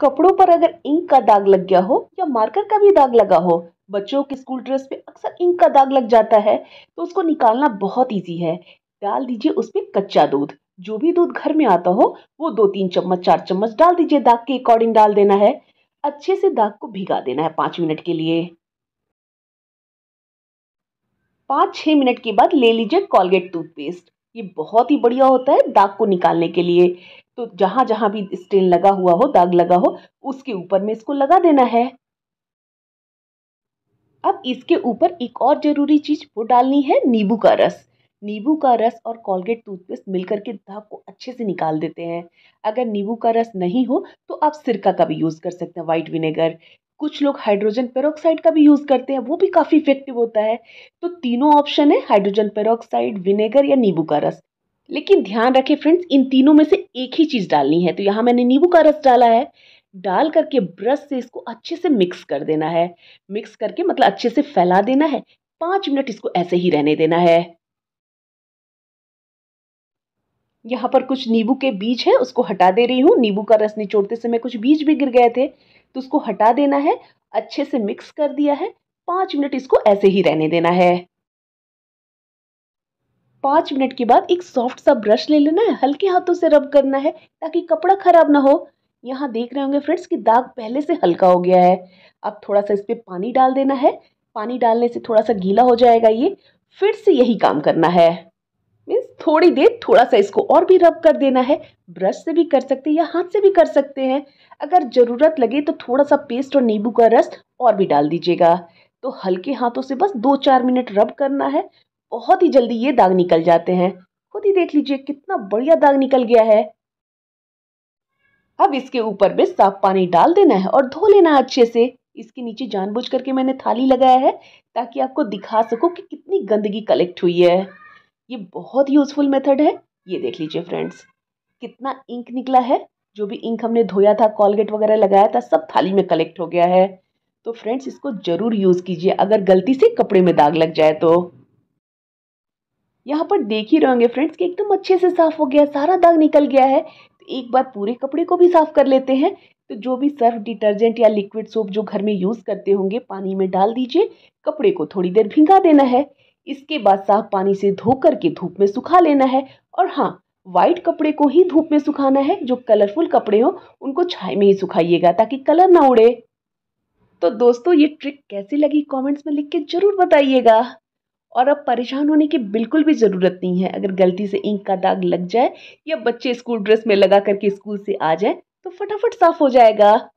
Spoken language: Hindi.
कपड़ों पर अगर इंक का दाग लग गया हो या मार्कर का भी दाग लगा हो बच्चों के स्कूल ड्रेस पे अक्सर इंक का दाग लग जाता है तो उसको निकालना बहुत ईजी है डाल दीजिए उसमें कच्चा दूध जो भी दूध घर में आता हो वो दो तीन चम्मच चार चम्मच डाल दीजिए दाग के अकॉर्डिंग डाल देना है अच्छे से दाग को भिगा देना है पांच मिनट के लिए पांच छह मिनट के बाद ले लीजिए कॉलगेट टूथपेस्ट ये बहुत ही बढ़िया होता है दाग को निकालने के लिए तो जहाँ जहाँ भी स्टेन लगा हुआ हो दाग लगा हो उसके ऊपर में इसको लगा देना है अब इसके ऊपर एक और ज़रूरी चीज़ वो डालनी है नींबू का रस नींबू का रस और कॉलगेट टूथपेस्ट मिलकर के दाग को अच्छे से निकाल देते हैं अगर नींबू का रस नहीं हो तो आप सिरका का भी यूज़ कर सकते हैं वाइट विनेगर कुछ लोग हाइड्रोजन पेरोक्साइड का भी यूज़ करते हैं वो भी काफ़ी इफेक्टिव होता है तो तीनों ऑप्शन है हाइड्रोजन पेरोक्साइड विनेगर या नींबू का रस लेकिन ध्यान रखें फ्रेंड्स इन तीनों में से एक ही चीज़ डालनी है तो यहाँ मैंने नींबू का रस डाला है डाल करके ब्रश से इसको अच्छे से मिक्स कर देना है मिक्स करके मतलब अच्छे से फैला देना है पाँच मिनट इसको ऐसे ही रहने देना है यहाँ पर कुछ नींबू के बीज हैं उसको हटा दे रही हूँ नींबू का रस निचोड़ते समय कुछ बीज भी गिर गए थे तो उसको हटा देना है अच्छे से मिक्स कर दिया है पाँच मिनट इसको ऐसे ही रहने देना है पाँच मिनट के बाद एक सॉफ्ट सा ब्रश ले लेना है हल्के हाथों से रब करना है ताकि कपड़ा ख़राब ना हो यहाँ देख रहे होंगे फ्रेंड्स कि दाग पहले से हल्का हो गया है अब थोड़ा सा इस पर पानी डाल देना है पानी डालने से थोड़ा सा गीला हो जाएगा ये फिर से यही काम करना है थोड़ी देर थोड़ा सा इसको और भी रब कर देना है ब्रश से भी कर सकते हैं या हाथ से भी कर सकते हैं अगर ज़रूरत लगे तो थोड़ा सा पेस्ट और नींबू का रस और भी डाल दीजिएगा तो हल्के हाथों से बस दो चार मिनट रब करना है बहुत ही जल्दी ये दाग निकल जाते हैं खुद ही देख लीजिए कितना बढ़िया दाग निकल गया है अब इसके ऊपर में साफ पानी डाल देना है और धो लेना अच्छे से इसके नीचे जानबूझ करके मैंने थाली लगाया है ताकि आपको दिखा सको कि कितनी गंदगी कलेक्ट हुई है ये बहुत यूज़फुल मेथड है ये देख लीजिए फ्रेंड्स कितना इंक निकला है जो भी इंक हमने धोया था कॉलगेट वगैरह लगाया था सब थाली में कलेक्ट हो गया है तो फ्रेंड्स इसको ज़रूर यूज़ कीजिए अगर गलती से कपड़े में दाग लग जाए तो यहाँ पर देख ही रहेंगे फ्रेंड्स कि एकदम अच्छे से साफ़ हो गया सारा दाग निकल गया है तो एक बार पूरे कपड़े को भी साफ़ कर लेते हैं तो जो भी सर्फ डिटर्जेंट या लिक्विड सोप जो घर में यूज़ करते होंगे पानी में डाल दीजिए कपड़े को थोड़ी देर भिंगा देना है इसके बाद साफ पानी से कर के धूप में सुखा लेना है और हाँ व्हाइट कपड़े को ही धूप में सुखाना है जो कलरफुल कपड़े हो उनको छाए में ही सुखाइएगा ताकि कलर ना उड़े तो दोस्तों ये ट्रिक कैसी लगी कमेंट्स में लिख के ज़रूर बताइएगा और अब परेशान होने की बिल्कुल भी ज़रूरत नहीं है अगर गलती से इंक का दाग लग जाए या बच्चे स्कूल ड्रेस में लगा करके स्कूल से आ जाए तो फटाफट साफ हो जाएगा